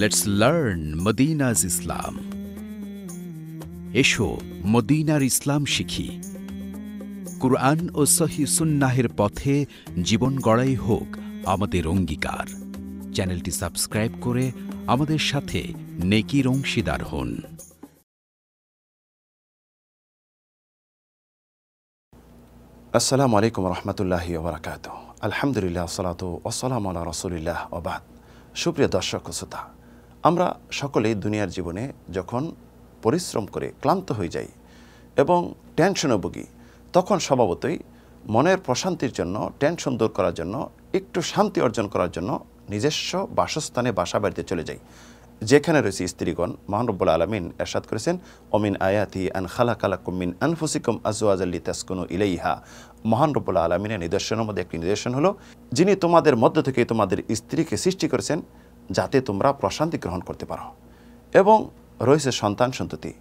let's learn মদিনাজ ইসলাম এসো মদিনার ইসলাম শিখি কুরআন ও সহি সুন্নাহের পথে জীবন গড়াই হোক আমাদের অঙ্গীকার চ্যানেলটি সাবস্ক্রাইব করে আমাদের সাথে নেকির অংশীদার হন আসসালামু আলাইকুম রহমতুল্লাহি আলহামদুলিল্লাহ সালাত ওসালাম আল্লাহ রসুলিল্লাহ ওবাদ সুপ্রিয় দর্শক শ্রোতা আমরা সকলেই দুনিয়ার জীবনে যখন পরিশ্রম করে ক্লান্ত হয়ে যাই এবং টেনশনে ভুগি তখন স্বভাবতই মনের প্রশান্তির জন্য টেনশন দূর করার জন্য একটু শান্তি অর্জন করার জন্য নিজস্ব বাসস্থানে বাসা বাড়িতে চলে যাই যেখানে রয়েছে স্ত্রীগণ মহানব্বুল আলমিন এরশাদ করেছেন অমিন আয়াতি আন খালা কালা কুমিন আনফুসিকুম আজওয়াজাল্লি তাসকুনু ইলেইহা মহান রব্বুল আলমিনের নিদর্শনের মধ্যে একটি নিদর্শন হলো যিনি তোমাদের মধ্য থেকে তোমাদের স্ত্রীকে সৃষ্টি করেছেন যাতে তোমরা প্রশান্তি গ্রহণ করতে পারো এবং রয়েছে সন্তান সন্ততি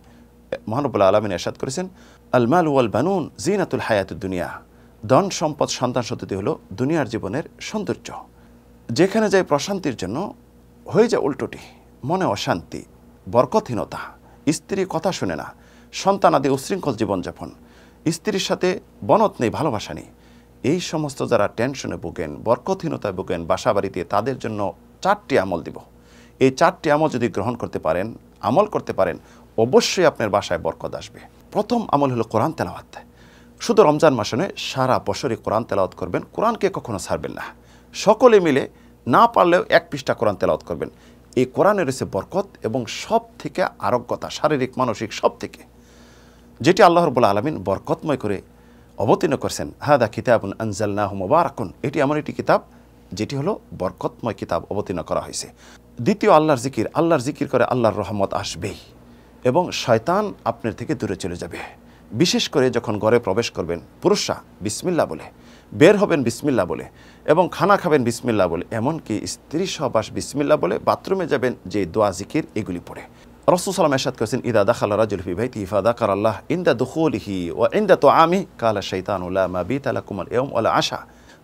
মহানবুল্লা আলমিন এরশাদ করেছেন আলমাল ওয়াল বানুন জিনাতুল হায়াত দুনিয়া ধন সম্পদ সন্তান সন্ততি হলো দুনিয়ার জীবনের সৌন্দর্য যেখানে যায় প্রশান্তির জন্য হয়ে যায় উল্টোটি মনে অশান্তি বরকতহীনতা স্ত্রী কথা শুনে না সন্তান আদি উশৃঙ্খল জীবনযাপন স্ত্রীর সাথে বনত নেই ভালোবাসা নেই এই সমস্ত যারা টেনশনে ভোগেন বরকতহীনতায় ভোগেন বাসা বাড়িতে তাদের জন্য চারটি আমল দিব এই চারটি আমল যদি গ্রহণ করতে পারেন আমল করতে পারেন অবশ্যই আপনার বাসায় বরকত আসবে প্রথম আমল হলো কোরআন তেলাওয়াত শুধু রমজান মাসনে সারা বছরই কোরআন তেলাওয়াত করবেন কোরআনকে কখনো ছাড়বেন না সকলে মিলে না পারলেও এক পৃষ্ঠা কোরআন তেলাওয়াত করবেন এই কোরআনে রয়েছে বরকত এবং সব থেকে আরোগ্যতা শারীরিক মানসিক সব থেকে যেটি আল্লাহ রবুল আলমিন বরকতময় করে অবতীর্ণ করছেন হাদা কিতাবুন আনজালনাহ মোবারকুন এটি এমন একটি কিতাব যেটি হলো বরকতময় কিতাব অবতীর্ণ করা হয়েছে দ্বিতীয় আল্লাহর জিকির আল্লাহর জিকির করে আল্লাহর রহমত আসবেই এবং শয়তান আপনার থেকে দূরে চলে যাবে বিশেষ করে যখন ঘরে প্রবেশ করবেন পুরুষরা বিসমিল্লা বলে বের হবেন বিসমিল্লা বলে এবং খানা খাবেন বিসমিল্লা বলে এমনকি স্ত্রী সহবাস বিসমিল্লা বলে বাথরুমে যাবেন যে দোয়া জিকির এগুলি পড়ে রসুল সালাম এরশাদ করেছেন ইদা দাখাল রাজুল ফি ভাইতি ফাদাকার আল্লাহ ইন্দা দুখুলিহি ও ইন্দা তো আমি কালা শৈতান উল্লাহ মাবি তালা কুমাল এম ওলা আশা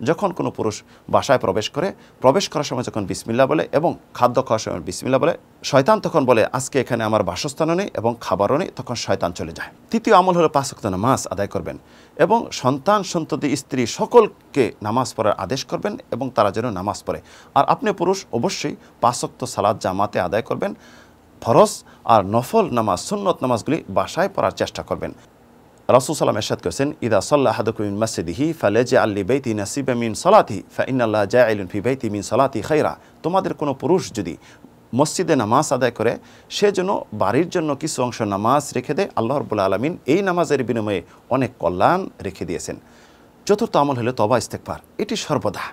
যখন কোনো পুরুষ বাসায় প্রবেশ করে প্রবেশ করার সময় যখন বিসমিল্লা বলে এবং খাদ্য খাওয়ার সময় বিসমিল্লা বলে শয়তান তখন বলে আজকে এখানে আমার বাসস্থানও নেই এবং খাবারও নেই তখন শয়তান চলে যায় তৃতীয় আমল হলো পাঁচক্ত নামাজ আদায় করবেন এবং সন্তান সন্ততি স্ত্রী সকলকে নামাজ পড়ার আদেশ করবেন এবং তারা যেন নামাজ পড়ে আর আপনি পুরুষ অবশ্যই পাঁচক্ত সালাদ জামাতে আদায় করবেন ফরস আর নফল নামাজ সুন্নত নামাজগুলি বাসায় পড়ার চেষ্টা করবেন রাসুল সাল্লাম এরশাদ করেছেন ইদা সাল্লাহ হাদুকুমিন মাসিদিহি ফালে জে আল্লি বেতি নাসিব মিন সলাথি ফাইনাল্লাহ জা আইলুন ফি বেতি মিন সলাতি খাইরা তোমাদের কোনো পুরুষ যদি মসজিদে নামাজ আদায় করে সে যেন বাড়ির জন্য কিছু অংশ নামাজ রেখে দেয় আল্লাহ রবুল্লা আলমিন এই নামাজের বিনিময়ে অনেক কল্যাণ রেখে দিয়েছেন চতুর্থ আমল হলো তবা ইস্তেকবার এটি সর্বদা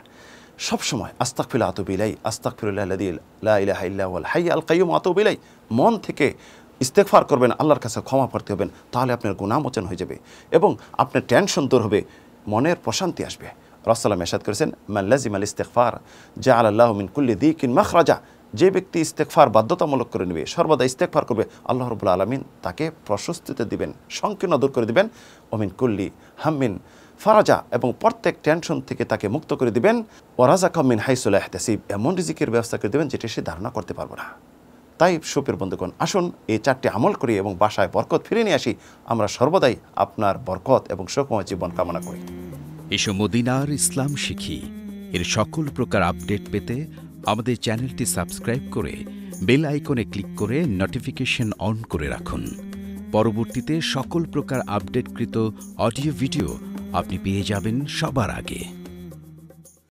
সবসময় আস্তাক ফিল আতবিলাই আস্তাক ফিরুল্লাহ হাই আল কাইম মন থেকে ইস্তেকফার করবেন আল্লাহর কাছে ক্ষমা করতে হবেন তাহলে আপনার গুণামোচন হয়ে যাবে এবং আপনার টেনশন দূর হবে মনের প্রশান্তি আসবে রসালাম এসাদ করেছেন মাল্লাজিম আল ইস্তেকফার জা আল্লাহ মিন কুল্লি দি কিন মাখরাজা যে ব্যক্তি ইস্তেকফার বাধ্যতামূলক করে নেবে সর্বদা ইস্তেকফার করবে আল্লাহ রবুল্লা আলমিন তাকে প্রশস্তিতে দিবেন সংকীর্ণ দূর করে দিবেন অমিন কুল্লি হাম্মিন ফারাজা এবং প্রত্যেক টেনশন থেকে তাকে মুক্ত করে দিবেন ওরাজা কমিন হাইসুল এহতাসিব এমন রিজিকের ব্যবস্থা করে দেবেন যেটি সে ধারণা করতে পারবো না তাই সুপের বন্ধুগণ আসুন এই চারটি আমল করি এবং বাসায় বরকত ফিরে নিয়ে আসি আমরা সর্বদাই আপনার বরকত এবং সুখময় জীবন কামনা করি এসব মদিনার ইসলাম শিখি এর সকল প্রকার আপডেট পেতে আমাদের চ্যানেলটি সাবস্ক্রাইব করে বেল আইকনে ক্লিক করে নোটিফিকেশন অন করে রাখুন পরবর্তীতে সকল প্রকার আপডেটকৃত অডিও ভিডিও আপনি পেয়ে যাবেন সবার আগে